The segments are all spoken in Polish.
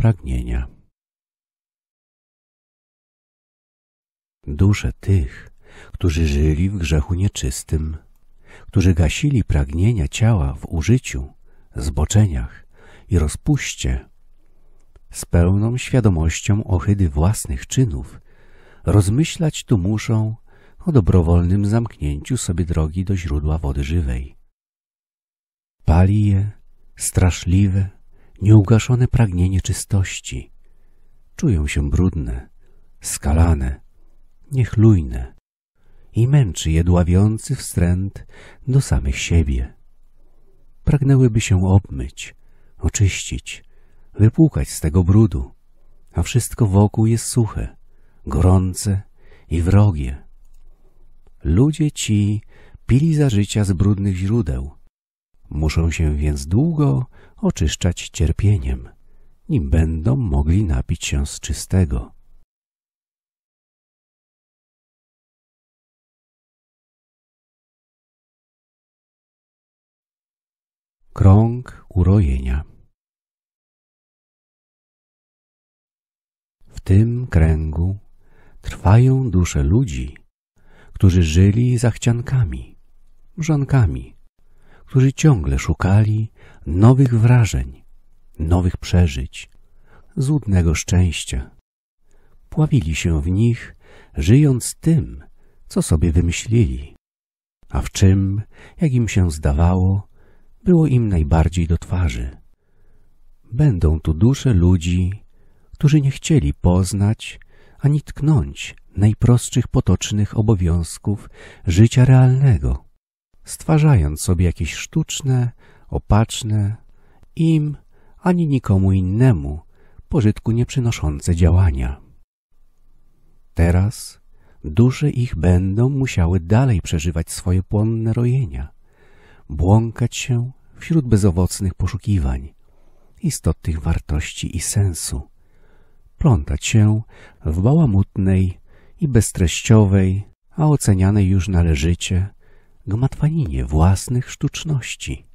pragnienia. Dusze tych, którzy żyli w grzechu nieczystym, którzy gasili pragnienia ciała w użyciu, zboczeniach i rozpuście, z pełną świadomością ohydy własnych czynów, rozmyślać tu muszą o dobrowolnym zamknięciu sobie drogi do źródła wody żywej. Pali je straszliwe, nieugaszone pragnienie czystości. Czują się brudne, skalane, niechlujne i męczy je dławiący wstręt do samych siebie. Pragnęłyby się obmyć, oczyścić, wypłukać z tego brudu, a wszystko wokół jest suche, gorące i wrogie. Ludzie ci pili za życia z brudnych źródeł, Muszą się więc długo oczyszczać cierpieniem, nim będą mogli napić się z czystego. Krąg urojenia W tym kręgu trwają dusze ludzi, którzy żyli zachciankami, mrzonkami, którzy ciągle szukali nowych wrażeń, nowych przeżyć, złudnego szczęścia. Pławili się w nich, żyjąc tym, co sobie wymyślili, a w czym, jak im się zdawało, było im najbardziej do twarzy. Będą tu dusze ludzi, którzy nie chcieli poznać ani tknąć najprostszych potocznych obowiązków życia realnego – stwarzając sobie jakieś sztuczne, opaczne, im ani nikomu innemu pożytku nie przynoszące działania. Teraz dusze ich będą musiały dalej przeżywać swoje płonne rojenia, błąkać się wśród bezowocnych poszukiwań, istotnych wartości i sensu, plątać się w bałamutnej i beztreściowej, a ocenianej już należycie, gmatwaninie własnych sztuczności.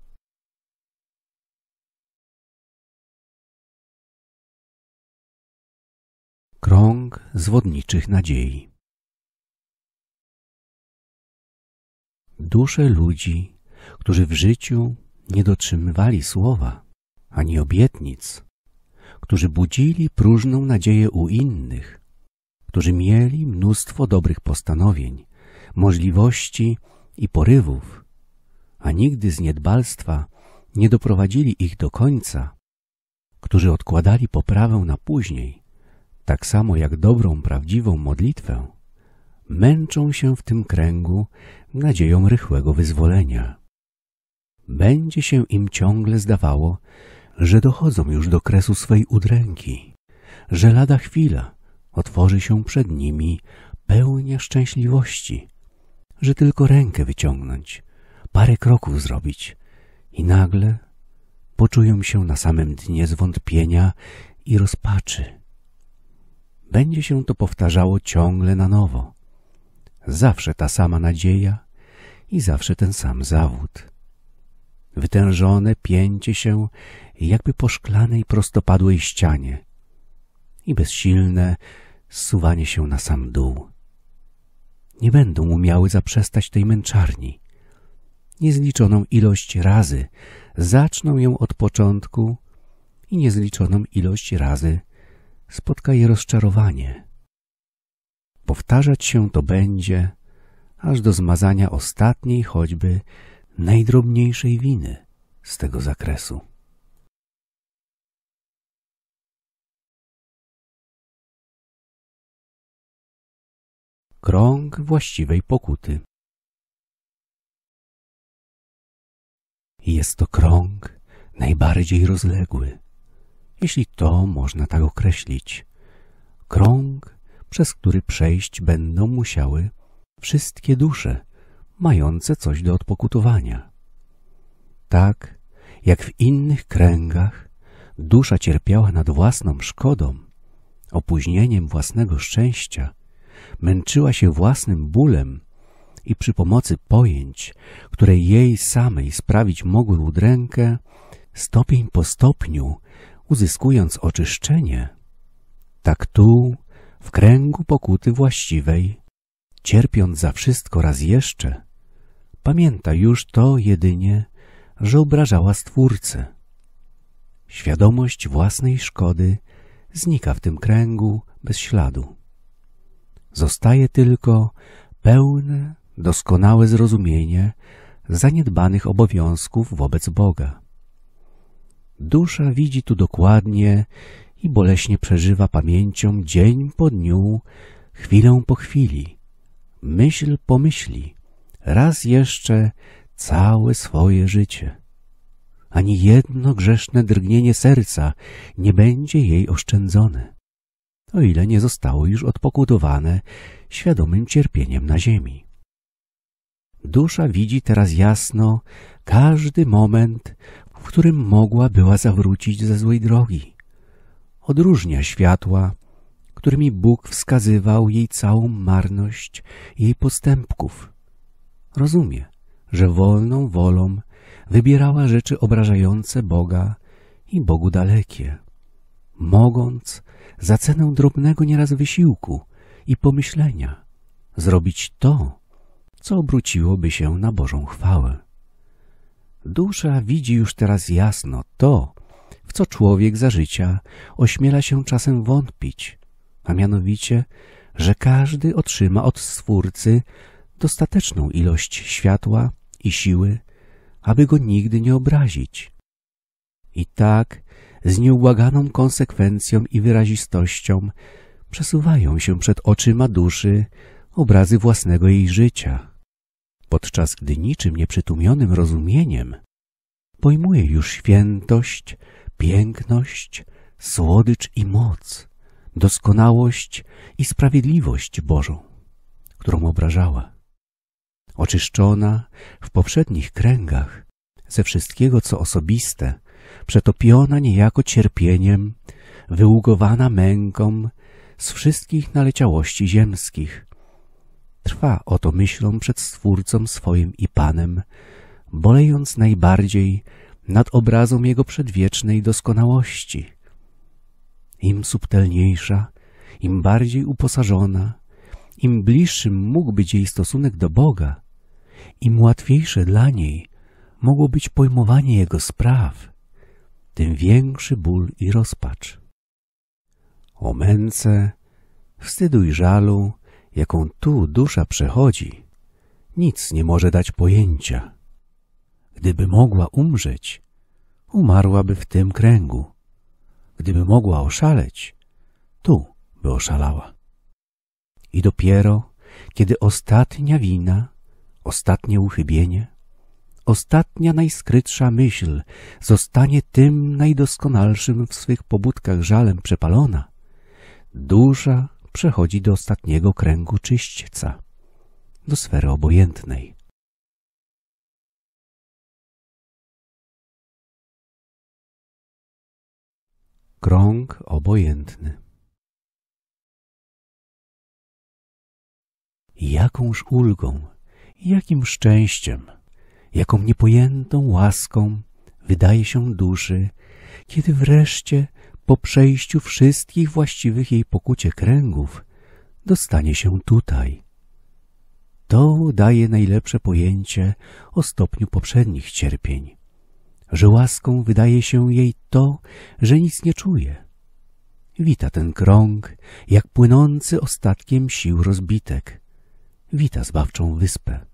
Krąg zwodniczych nadziei Dusze ludzi, którzy w życiu nie dotrzymywali słowa ani obietnic, którzy budzili próżną nadzieję u innych, którzy mieli mnóstwo dobrych postanowień, możliwości i porywów, a nigdy z niedbalstwa nie doprowadzili ich do końca, którzy odkładali poprawę na później, tak samo jak dobrą, prawdziwą modlitwę, męczą się w tym kręgu nadzieją rychłego wyzwolenia. Będzie się im ciągle zdawało, że dochodzą już do kresu swej udręki, że lada chwila otworzy się przed nimi pełnia szczęśliwości, że tylko rękę wyciągnąć, parę kroków zrobić i nagle poczują się na samym dnie zwątpienia i rozpaczy. Będzie się to powtarzało ciągle na nowo. Zawsze ta sama nadzieja i zawsze ten sam zawód. Wytężone pięcie się jakby po szklanej prostopadłej ścianie i bezsilne zsuwanie się na sam dół nie będą umiały zaprzestać tej męczarni. Niezliczoną ilość razy zaczną ją od początku i niezliczoną ilość razy spotka je rozczarowanie. Powtarzać się to będzie aż do zmazania ostatniej choćby najdrobniejszej winy z tego zakresu. krąg właściwej pokuty. Jest to krąg najbardziej rozległy, jeśli to można tak określić. Krąg, przez który przejść będą musiały wszystkie dusze mające coś do odpokutowania. Tak, jak w innych kręgach dusza cierpiała nad własną szkodą, opóźnieniem własnego szczęścia, męczyła się własnym bólem i przy pomocy pojęć, które jej samej sprawić mogły udrękę, stopień po stopniu, uzyskując oczyszczenie, tak tu, w kręgu pokuty właściwej, cierpiąc za wszystko raz jeszcze, pamięta już to jedynie, że obrażała Stwórcę. Świadomość własnej szkody znika w tym kręgu bez śladu. Zostaje tylko pełne, doskonałe zrozumienie zaniedbanych obowiązków wobec Boga. Dusza widzi tu dokładnie i boleśnie przeżywa pamięcią dzień po dniu, chwilę po chwili, myśl po myśli, raz jeszcze całe swoje życie. Ani jedno grzeszne drgnienie serca nie będzie jej oszczędzone o ile nie zostało już odpokutowane świadomym cierpieniem na ziemi. Dusza widzi teraz jasno każdy moment, w którym mogła była zawrócić ze złej drogi. Odróżnia światła, którymi Bóg wskazywał jej całą marność jej postępków. Rozumie, że wolną wolą wybierała rzeczy obrażające Boga i Bogu dalekie, mogąc za cenę drobnego nieraz wysiłku i pomyślenia zrobić to, co obróciłoby się na Bożą chwałę. Dusza widzi już teraz jasno to, w co człowiek za życia ośmiela się czasem wątpić, a mianowicie, że każdy otrzyma od Stwórcy dostateczną ilość światła i siły, aby go nigdy nie obrazić. I tak z nieubłaganą konsekwencją i wyrazistością przesuwają się przed oczyma duszy obrazy własnego jej życia, podczas gdy niczym nieprzytumionym rozumieniem pojmuje już świętość, piękność, słodycz i moc, doskonałość i sprawiedliwość Bożą, którą obrażała. Oczyszczona w poprzednich kręgach ze wszystkiego, co osobiste, przetopiona niejako cierpieniem, wyługowana męką z wszystkich naleciałości ziemskich. Trwa oto myślą przed Stwórcą swoim i Panem, bolejąc najbardziej nad obrazą Jego przedwiecznej doskonałości. Im subtelniejsza, im bardziej uposażona, im bliższym mógł być jej stosunek do Boga, im łatwiejsze dla niej mogło być pojmowanie Jego spraw – tym większy ból i rozpacz. O męce, wstydu i żalu, jaką tu dusza przechodzi, nic nie może dać pojęcia. Gdyby mogła umrzeć, umarłaby w tym kręgu. Gdyby mogła oszaleć, tu by oszalała. I dopiero, kiedy ostatnia wina, ostatnie uchybienie, ostatnia najskrytsza myśl zostanie tym najdoskonalszym w swych pobudkach żalem przepalona, dusza przechodzi do ostatniego kręgu czyśćca, do sfery obojętnej. Krąg obojętny Jakąż ulgą, jakim szczęściem jaką niepojętą łaską wydaje się duszy, kiedy wreszcie po przejściu wszystkich właściwych jej pokucie kręgów dostanie się tutaj. To daje najlepsze pojęcie o stopniu poprzednich cierpień, że łaską wydaje się jej to, że nic nie czuje. Wita ten krąg, jak płynący ostatkiem sił rozbitek. Wita zbawczą wyspę.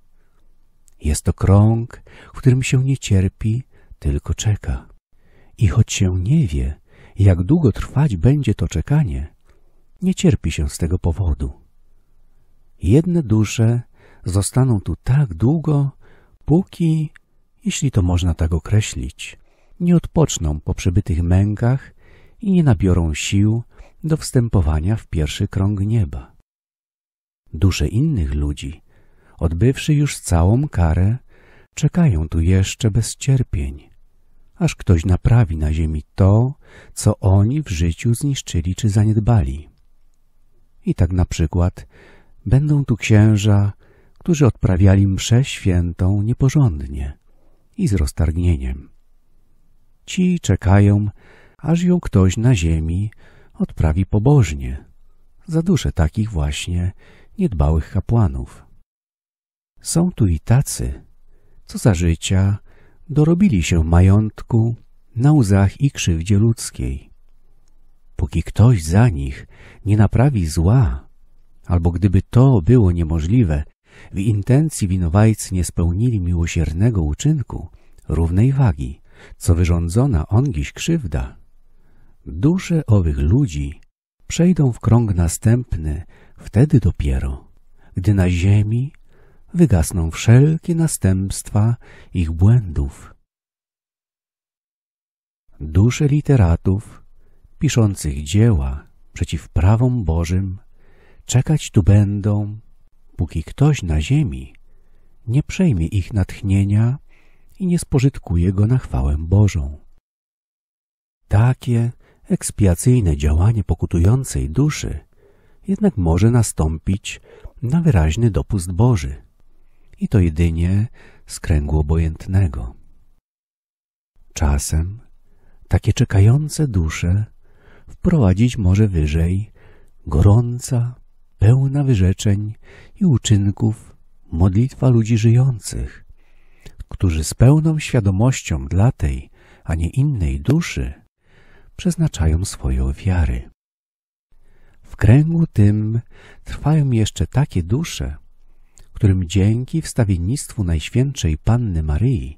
Jest to krąg, w którym się nie cierpi, tylko czeka. I choć się nie wie, jak długo trwać będzie to czekanie, nie cierpi się z tego powodu. Jedne dusze zostaną tu tak długo, póki, jeśli to można tak określić, nie odpoczną po przebytych mękach i nie nabiorą sił do wstępowania w pierwszy krąg nieba. Dusze innych ludzi odbywszy już całą karę, czekają tu jeszcze bez cierpień, aż ktoś naprawi na ziemi to, co oni w życiu zniszczyli czy zaniedbali. I tak na przykład będą tu księża, którzy odprawiali mszę świętą nieporządnie i z roztargnieniem. Ci czekają, aż ją ktoś na ziemi odprawi pobożnie, za duszę takich właśnie niedbałych kapłanów. Są tu i tacy, co za życia dorobili się majątku na łzach i krzywdzie ludzkiej. Póki ktoś za nich nie naprawi zła, albo gdyby to było niemożliwe, w intencji winowajcy nie spełnili miłosiernego uczynku równej wagi, co wyrządzona ongiś krzywda, dusze owych ludzi przejdą w krąg następny wtedy dopiero, gdy na ziemi wygasną wszelkie następstwa ich błędów. Dusze literatów, piszących dzieła przeciw prawom Bożym, czekać tu będą, póki ktoś na ziemi nie przejmie ich natchnienia i nie spożytkuje go na chwałę Bożą. Takie ekspiacyjne działanie pokutującej duszy jednak może nastąpić na wyraźny dopust Boży i to jedynie z kręgu obojętnego. Czasem takie czekające dusze wprowadzić może wyżej gorąca, pełna wyrzeczeń i uczynków modlitwa ludzi żyjących, którzy z pełną świadomością dla tej, a nie innej duszy przeznaczają swoje ofiary. W kręgu tym trwają jeszcze takie dusze, którym dzięki wstawiennictwu Najświętszej Panny Maryi,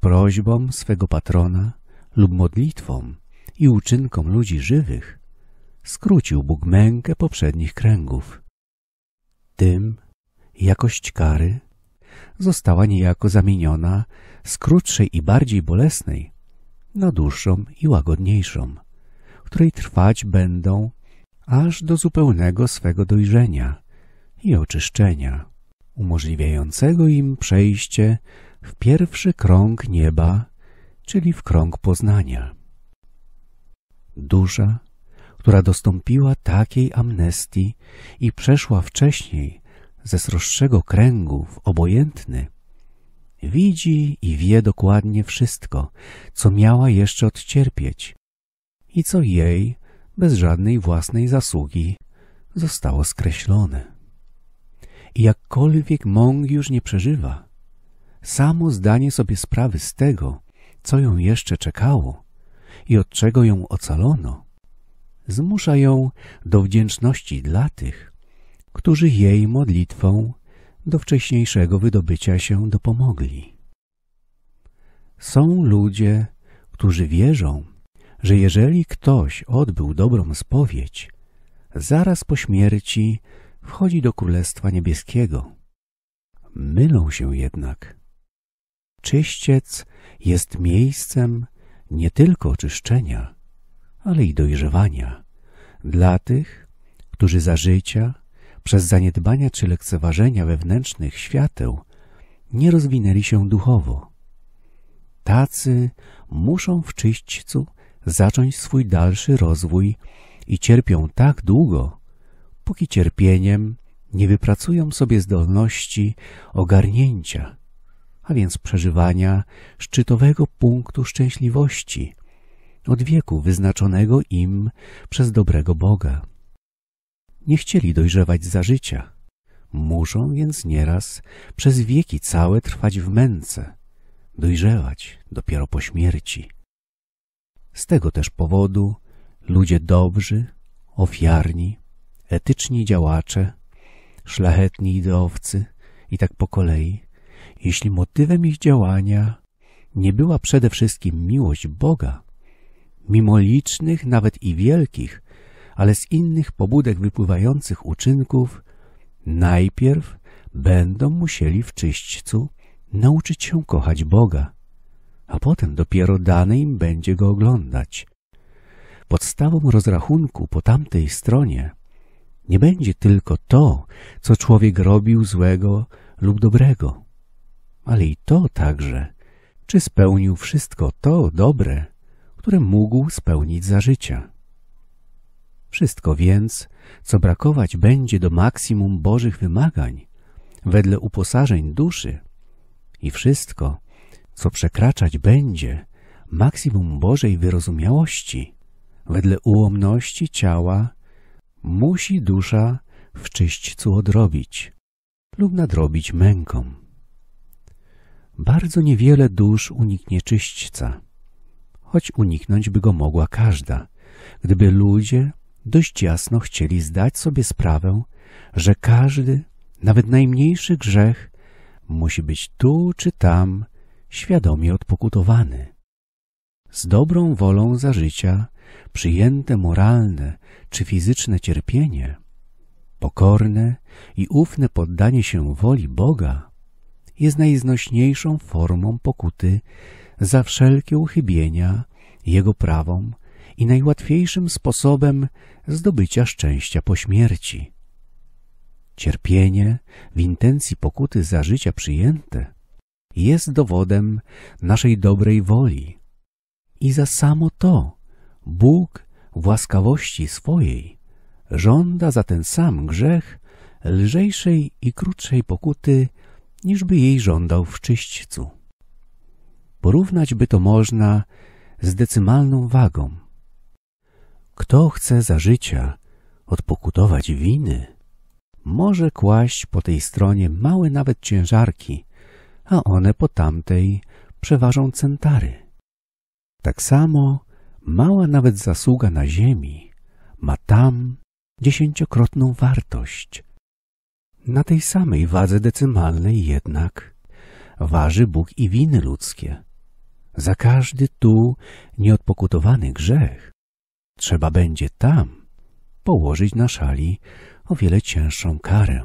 prośbom swego patrona lub modlitwom i uczynkom ludzi żywych, skrócił Bóg mękę poprzednich kręgów. Tym jakość kary została niejako zamieniona z krótszej i bardziej bolesnej na dłuższą i łagodniejszą, której trwać będą aż do zupełnego swego dojrzenia i oczyszczenia umożliwiającego im przejście w pierwszy krąg nieba, czyli w krąg poznania. Dusza, która dostąpiła takiej amnestii i przeszła wcześniej ze sroższego kręgu w obojętny, widzi i wie dokładnie wszystko, co miała jeszcze odcierpieć i co jej, bez żadnej własnej zasługi, zostało skreślone. I jakkolwiek mąg już nie przeżywa, samo zdanie sobie sprawy z tego, co ją jeszcze czekało i od czego ją ocalono, zmusza ją do wdzięczności dla tych, którzy jej modlitwą do wcześniejszego wydobycia się dopomogli. Są ludzie, którzy wierzą, że jeżeli ktoś odbył dobrą spowiedź, zaraz po śmierci wchodzi do Królestwa Niebieskiego. Mylą się jednak. Czyściec jest miejscem nie tylko oczyszczenia, ale i dojrzewania dla tych, którzy za życia, przez zaniedbania czy lekceważenia wewnętrznych świateł nie rozwinęli się duchowo. Tacy muszą w czyśćcu zacząć swój dalszy rozwój i cierpią tak długo, póki cierpieniem nie wypracują sobie zdolności ogarnięcia, a więc przeżywania szczytowego punktu szczęśliwości od wieku wyznaczonego im przez dobrego Boga. Nie chcieli dojrzewać za życia, muszą więc nieraz przez wieki całe trwać w męce, dojrzewać dopiero po śmierci. Z tego też powodu ludzie dobrzy, ofiarni, etyczni działacze, szlachetni ideowcy i tak po kolei, jeśli motywem ich działania nie była przede wszystkim miłość Boga, mimo licznych, nawet i wielkich, ale z innych pobudek wypływających uczynków, najpierw będą musieli w czyśćcu nauczyć się kochać Boga, a potem dopiero dane im będzie Go oglądać. Podstawą rozrachunku po tamtej stronie nie będzie tylko to, co człowiek robił złego lub dobrego, ale i to także, czy spełnił wszystko to dobre, które mógł spełnić za życia. Wszystko więc, co brakować będzie do maksimum Bożych wymagań, wedle uposażeń duszy i wszystko, co przekraczać będzie maksimum Bożej wyrozumiałości, wedle ułomności ciała musi dusza w czyśćcu odrobić lub nadrobić męką. Bardzo niewiele dusz uniknie czyśćca, choć uniknąć by go mogła każda, gdyby ludzie dość jasno chcieli zdać sobie sprawę, że każdy, nawet najmniejszy grzech musi być tu czy tam świadomie odpokutowany. Z dobrą wolą za życia przyjęte moralne czy fizyczne cierpienie, pokorne i ufne poddanie się woli Boga jest najznośniejszą formą pokuty za wszelkie uchybienia Jego prawom i najłatwiejszym sposobem zdobycia szczęścia po śmierci. Cierpienie w intencji pokuty za życia przyjęte jest dowodem naszej dobrej woli i za samo to Bóg w łaskawości swojej żąda za ten sam grzech lżejszej i krótszej pokuty, niżby jej żądał w czyśćcu. Porównać by to można z decymalną wagą. Kto chce za życia odpokutować winy, może kłaść po tej stronie małe nawet ciężarki, a one po tamtej przeważą centary. Tak samo Mała nawet zasługa na ziemi ma tam dziesięciokrotną wartość. Na tej samej wadze decymalnej jednak waży Bóg i winy ludzkie. Za każdy tu nieodpokutowany grzech trzeba będzie tam położyć na szali o wiele cięższą karę,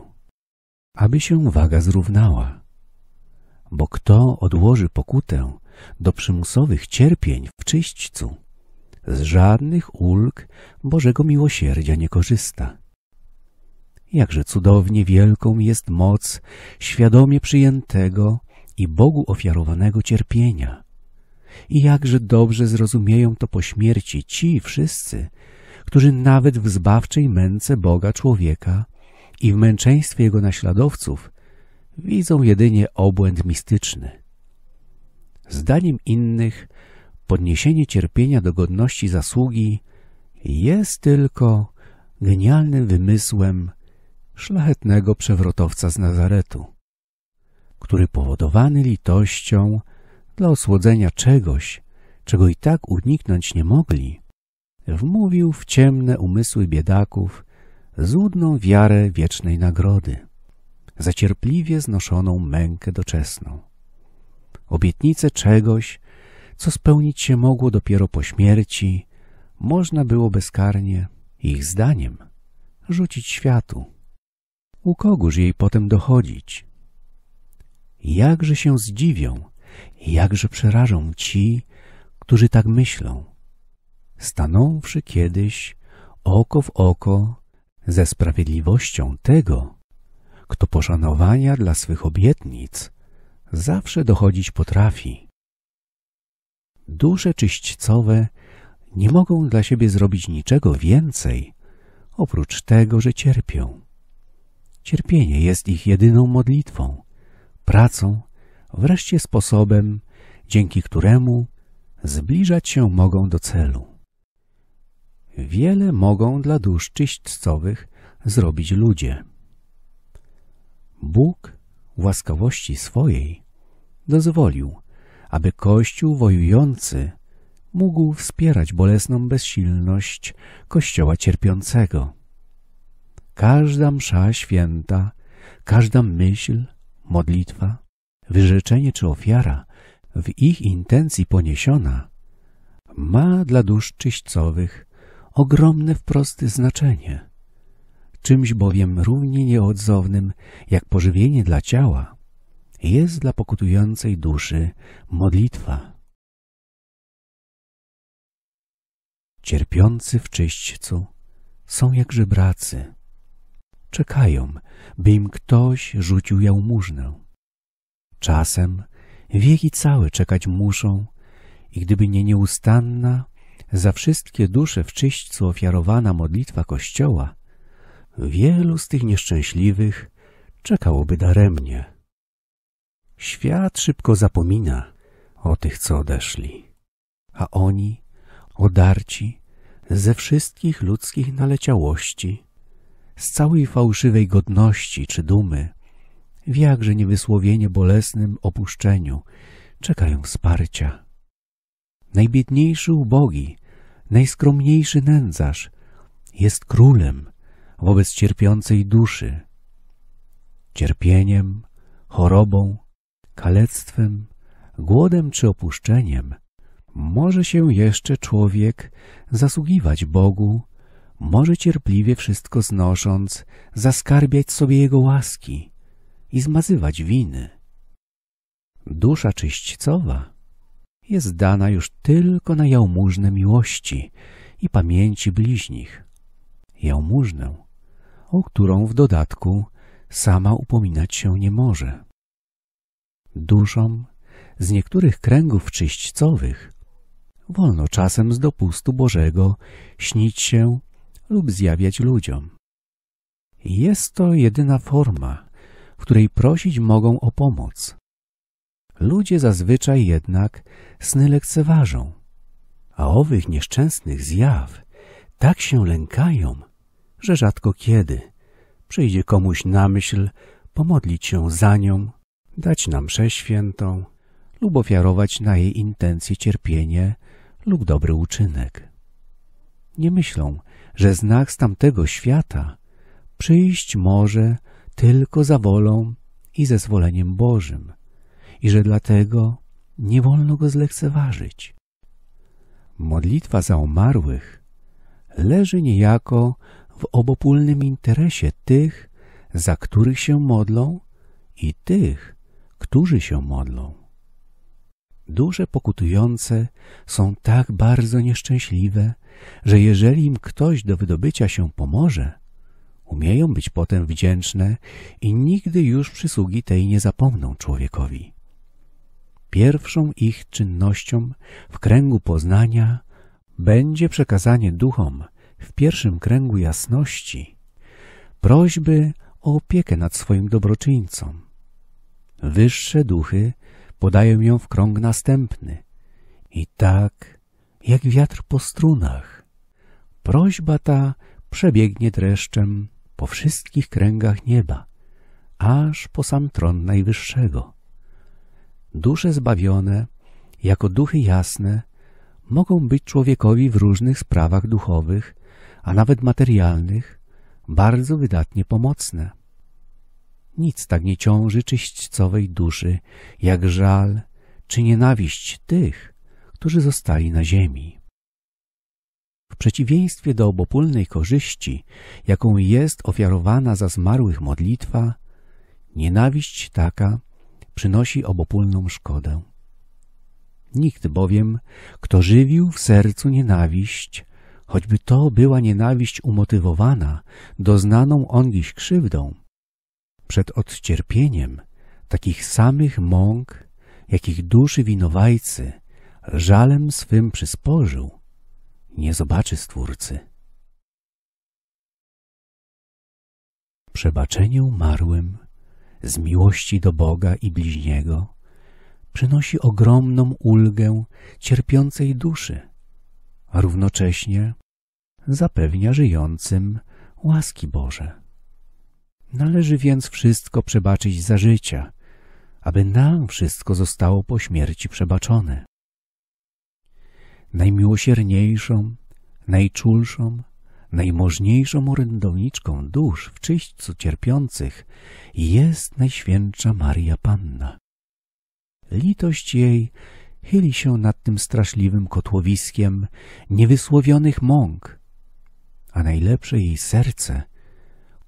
aby się waga zrównała. Bo kto odłoży pokutę do przymusowych cierpień w czyśćcu, z żadnych ulg Bożego miłosierdzia nie korzysta. Jakże cudownie wielką jest moc świadomie przyjętego i Bogu ofiarowanego cierpienia. I jakże dobrze zrozumieją to po śmierci ci wszyscy, którzy nawet w zbawczej męce Boga człowieka i w męczeństwie Jego naśladowców widzą jedynie obłęd mistyczny. Zdaniem innych podniesienie cierpienia do godności zasługi jest tylko genialnym wymysłem szlachetnego przewrotowca z Nazaretu, który powodowany litością dla osłodzenia czegoś, czego i tak uniknąć nie mogli, wmówił w ciemne umysły biedaków złudną wiarę wiecznej nagrody, zacierpliwie znoszoną mękę doczesną. Obietnicę czegoś, co spełnić się mogło dopiero po śmierci, można było bezkarnie, ich zdaniem, rzucić światu. U kogóż jej potem dochodzić? Jakże się zdziwią, jakże przerażą ci, którzy tak myślą. Stanąwszy kiedyś oko w oko ze sprawiedliwością tego, kto poszanowania dla swych obietnic zawsze dochodzić potrafi duże czyśćcowe nie mogą dla siebie zrobić niczego więcej, oprócz tego, że cierpią. Cierpienie jest ich jedyną modlitwą, pracą, wreszcie sposobem, dzięki któremu zbliżać się mogą do celu. Wiele mogą dla dusz czyśćcowych zrobić ludzie. Bóg łaskawości swojej dozwolił, aby Kościół wojujący mógł wspierać bolesną bezsilność Kościoła cierpiącego. Każda msza święta, każda myśl, modlitwa, wyrzeczenie czy ofiara w ich intencji poniesiona ma dla dusz czyśćcowych ogromne wprost znaczenie. Czymś bowiem równie nieodzownym jak pożywienie dla ciała jest dla pokutującej duszy modlitwa. Cierpiący w czyśćcu są jak żebracy. Czekają, by im ktoś rzucił jałmużnę. Czasem wieki całe czekać muszą i gdyby nie nieustanna, za wszystkie dusze w czyśćcu ofiarowana modlitwa Kościoła, wielu z tych nieszczęśliwych czekałoby daremnie. Świat szybko zapomina o tych, co odeszli, a oni, odarci ze wszystkich ludzkich naleciałości, z całej fałszywej godności czy dumy, w jakże niewysłowienie bolesnym opuszczeniu, czekają wsparcia. Najbiedniejszy ubogi, najskromniejszy nędzarz jest królem wobec cierpiącej duszy. Cierpieniem, chorobą, kalectwem, głodem czy opuszczeniem, może się jeszcze człowiek zasługiwać Bogu, może cierpliwie wszystko znosząc, zaskarbiać sobie Jego łaski i zmazywać winy. Dusza czyśćcowa jest dana już tylko na jałmużnę miłości i pamięci bliźnich. Jałmużnę, o którą w dodatku sama upominać się nie może duszom z niektórych kręgów czyśćcowych wolno czasem z dopustu Bożego śnić się lub zjawiać ludziom. Jest to jedyna forma, w której prosić mogą o pomoc. Ludzie zazwyczaj jednak sny lekceważą, a owych nieszczęsnych zjaw tak się lękają, że rzadko kiedy przyjdzie komuś na myśl pomodlić się za nią dać nam mszę świętą lub ofiarować na jej intencje cierpienie lub dobry uczynek. Nie myślą, że znak z tamtego świata przyjść może tylko za wolą i zezwoleniem Bożym i że dlatego nie wolno go zlekceważyć. Modlitwa za umarłych leży niejako w obopólnym interesie tych, za których się modlą i tych, którzy się modlą. Duże pokutujące są tak bardzo nieszczęśliwe, że jeżeli im ktoś do wydobycia się pomoże, umieją być potem wdzięczne i nigdy już przysługi tej nie zapomną człowiekowi. Pierwszą ich czynnością w kręgu poznania będzie przekazanie duchom w pierwszym kręgu jasności prośby o opiekę nad swoim dobroczyńcom, Wyższe duchy podają ją w krąg następny. I tak, jak wiatr po strunach. Prośba ta przebiegnie dreszczem po wszystkich kręgach nieba, aż po sam tron Najwyższego. Dusze zbawione, jako duchy jasne, mogą być człowiekowi w różnych sprawach duchowych, a nawet materialnych, bardzo wydatnie pomocne. Nic tak nie ciąży czyśćcowej duszy, jak żal czy nienawiść tych, którzy zostali na ziemi. W przeciwieństwie do obopólnej korzyści, jaką jest ofiarowana za zmarłych modlitwa, nienawiść taka przynosi obopólną szkodę. Nikt bowiem, kto żywił w sercu nienawiść, choćby to była nienawiść umotywowana, doznaną ongiś krzywdą, przed odcierpieniem takich samych mąk, jakich duszy winowajcy żalem swym przysporzył, nie zobaczy Stwórcy. Przebaczenie umarłym z miłości do Boga i bliźniego przynosi ogromną ulgę cierpiącej duszy, a równocześnie zapewnia żyjącym łaski Boże. Należy więc wszystko przebaczyć za życia, aby nam wszystko zostało po śmierci przebaczone. Najmiłosierniejszą, najczulszą, najmożniejszą orędowniczką dusz w czyśćcu cierpiących jest Najświętsza Maria Panna. Litość jej chyli się nad tym straszliwym kotłowiskiem niewysłowionych mąk, a najlepsze jej serce –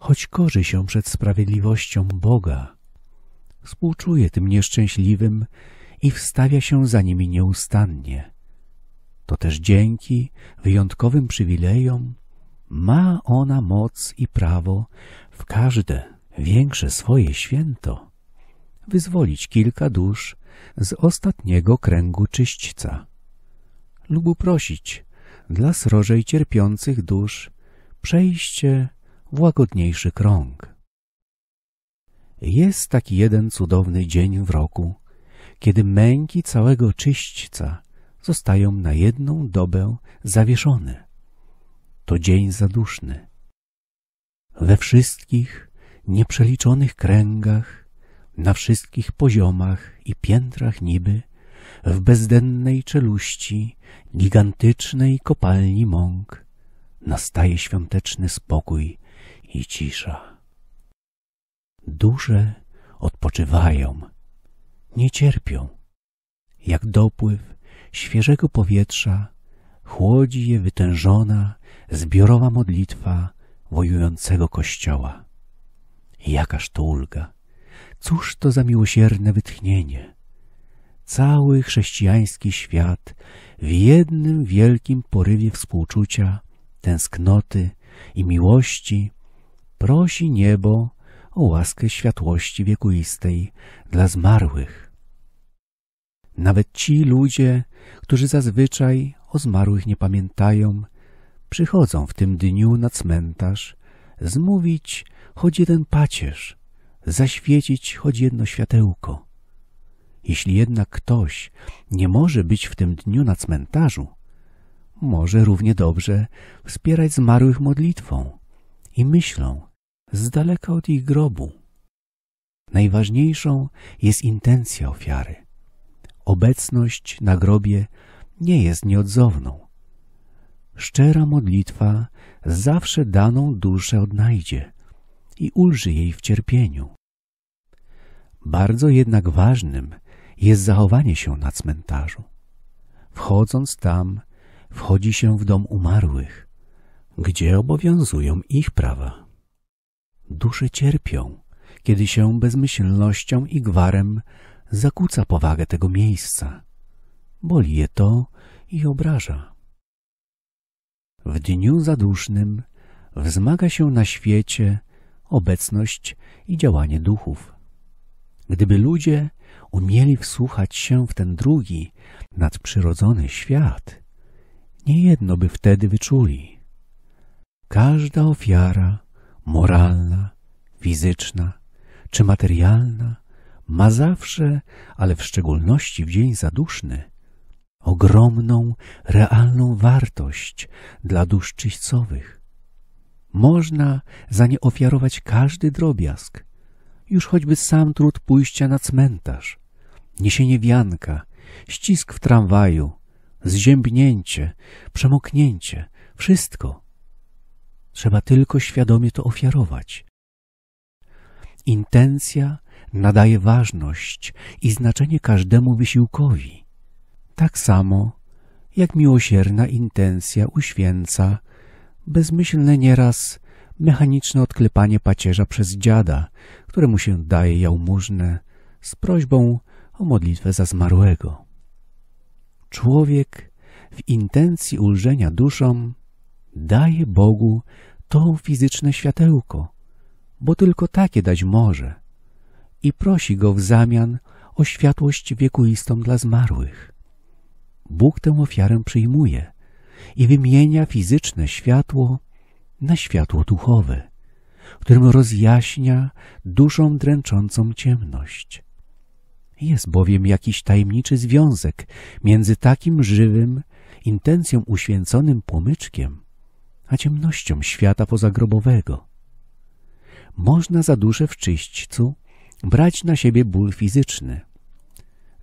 choć korzy się przed sprawiedliwością Boga. Współczuje tym nieszczęśliwym i wstawia się za nimi nieustannie. To też dzięki wyjątkowym przywilejom ma ona moc i prawo w każde większe swoje święto wyzwolić kilka dusz z ostatniego kręgu czyśćca lub uprosić dla srożej cierpiących dusz przejście w łagodniejszy krąg. Jest taki jeden cudowny dzień w roku, kiedy męki całego czyśćca zostają na jedną dobę zawieszone. To dzień zaduszny. We wszystkich nieprzeliczonych kręgach, na wszystkich poziomach i piętrach niby, w bezdennej czeluści, gigantycznej kopalni mąk, nastaje świąteczny spokój i cisza. Duże odpoczywają, nie cierpią. Jak dopływ świeżego powietrza chłodzi je wytężona, zbiorowa modlitwa wojującego kościoła. Jakaż to ulga! Cóż to za miłosierne wytchnienie! Cały chrześcijański świat w jednym wielkim porywie współczucia, tęsknoty i miłości prosi niebo o łaskę światłości wiekuistej dla zmarłych. Nawet ci ludzie, którzy zazwyczaj o zmarłych nie pamiętają, przychodzą w tym dniu na cmentarz zmówić choć jeden pacierz, zaświecić choć jedno światełko. Jeśli jednak ktoś nie może być w tym dniu na cmentarzu, może równie dobrze wspierać zmarłych modlitwą i myślą z daleka od ich grobu. Najważniejszą jest intencja ofiary. Obecność na grobie nie jest nieodzowną. Szczera modlitwa zawsze daną duszę odnajdzie i ulży jej w cierpieniu. Bardzo jednak ważnym jest zachowanie się na cmentarzu. Wchodząc tam, wchodzi się w dom umarłych gdzie obowiązują ich prawa. Dusze cierpią, kiedy się bezmyślnością i gwarem zakłóca powagę tego miejsca. Boli je to i obraża. W dniu zadusznym wzmaga się na świecie obecność i działanie duchów. Gdyby ludzie umieli wsłuchać się w ten drugi, nadprzyrodzony świat, niejedno by wtedy wyczuli – Każda ofiara moralna, fizyczna czy materialna ma zawsze, ale w szczególności w dzień zaduszny, ogromną, realną wartość dla dusz czyścowych. Można za nie ofiarować każdy drobiazg, już choćby sam trud pójścia na cmentarz, niesienie wianka, ścisk w tramwaju, zziębnięcie, przemoknięcie, wszystko – Trzeba tylko świadomie to ofiarować. Intencja nadaje ważność i znaczenie każdemu wysiłkowi. Tak samo jak miłosierna intencja uświęca bezmyślne nieraz mechaniczne odklepanie pacierza przez dziada, któremu się daje jałmużnę z prośbą o modlitwę za zmarłego. Człowiek w intencji ulżenia duszom daje Bogu to fizyczne światełko, bo tylko takie dać może i prosi Go w zamian o światłość wiekuistą dla zmarłych. Bóg tę ofiarę przyjmuje i wymienia fizyczne światło na światło duchowe, którym rozjaśnia duszą dręczącą ciemność. Jest bowiem jakiś tajemniczy związek między takim żywym, intencją uświęconym płomyczkiem, a ciemnością świata pozagrobowego. Można za duszę w czyśćcu brać na siebie ból fizyczny.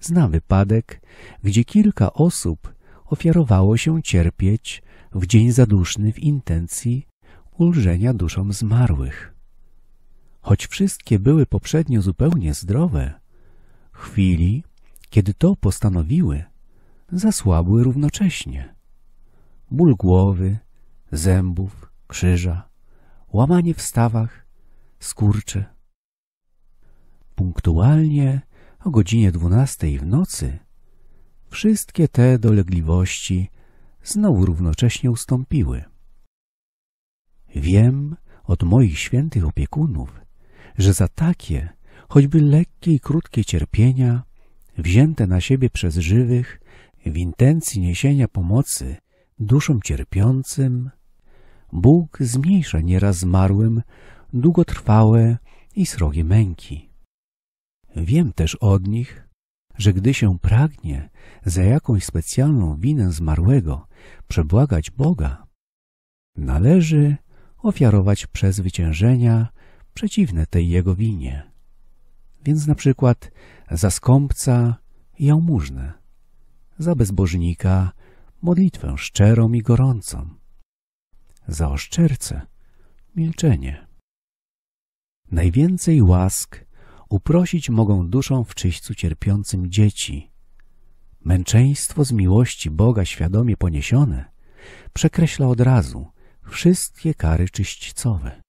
Zna wypadek, gdzie kilka osób ofiarowało się cierpieć w dzień zaduszny w intencji ulżenia duszom zmarłych. Choć wszystkie były poprzednio zupełnie zdrowe, chwili, kiedy to postanowiły, zasłabły równocześnie. Ból głowy, zębów, krzyża, łamanie w stawach, skurcze. Punktualnie o godzinie dwunastej w nocy wszystkie te dolegliwości znowu równocześnie ustąpiły. Wiem od moich świętych opiekunów, że za takie, choćby lekkie i krótkie cierpienia, wzięte na siebie przez żywych w intencji niesienia pomocy duszom cierpiącym, Bóg zmniejsza nieraz zmarłym długotrwałe i srogie męki. Wiem też od nich, że gdy się pragnie za jakąś specjalną winę zmarłego przebłagać Boga, należy ofiarować przezwyciężenia przeciwne tej jego winie. Więc na przykład za skąpca jałmużnę, za bezbożnika modlitwę szczerą i gorącą, za oszczerce milczenie. Najwięcej łask uprosić mogą duszą w czyśćcu cierpiącym dzieci. Męczeństwo z miłości Boga świadomie poniesione przekreśla od razu wszystkie kary czyśćcowe.